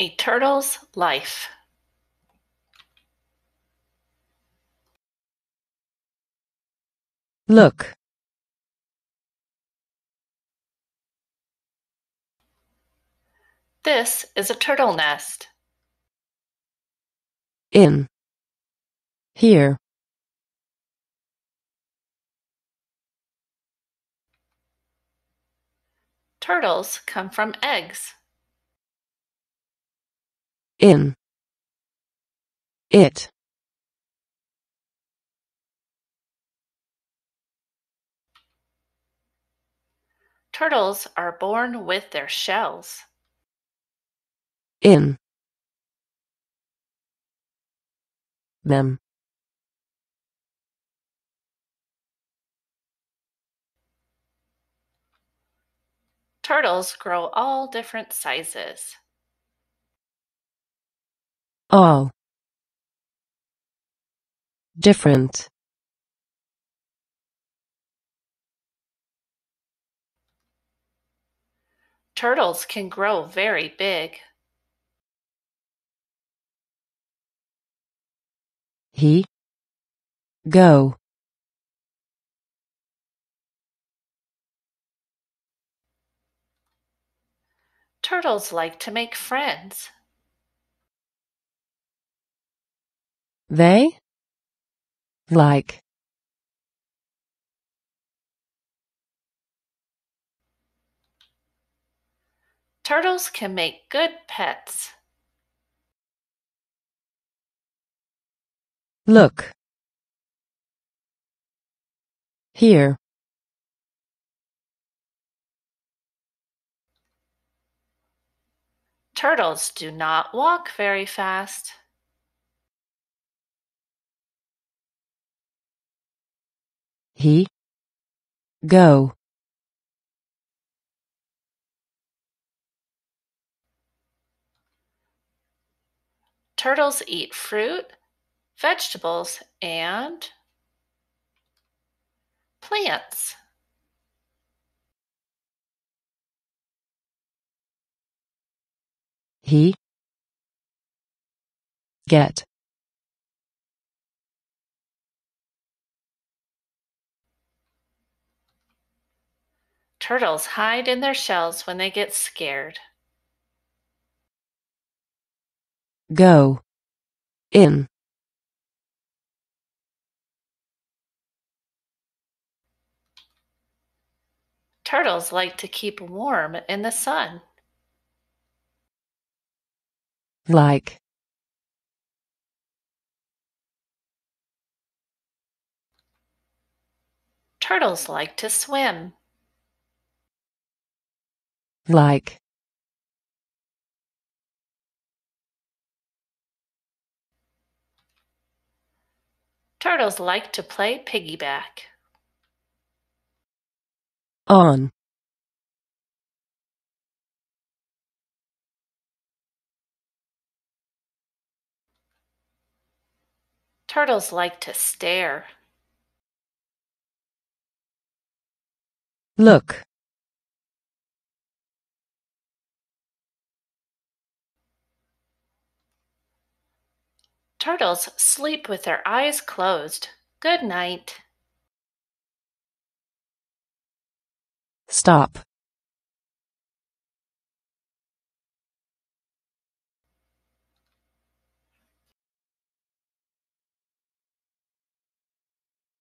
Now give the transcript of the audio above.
A Turtle's Life. Look. This is a turtle nest. In. Here. Turtles come from eggs in it Turtles are born with their shells. In them. Turtles grow all different sizes all different Turtles can grow very big. He go Turtles like to make friends. They like Turtles can make good pets. Look. Here. Turtles do not walk very fast. He. Go. Turtles eat fruit, vegetables, and plants. He. Get. Turtles hide in their shells when they get scared. Go. In. Turtles like to keep warm in the sun. Like. Turtles like to swim like Turtles like to play piggyback. On. Turtles like to stare. Look. Turtles sleep with their eyes closed. Good night. Stop.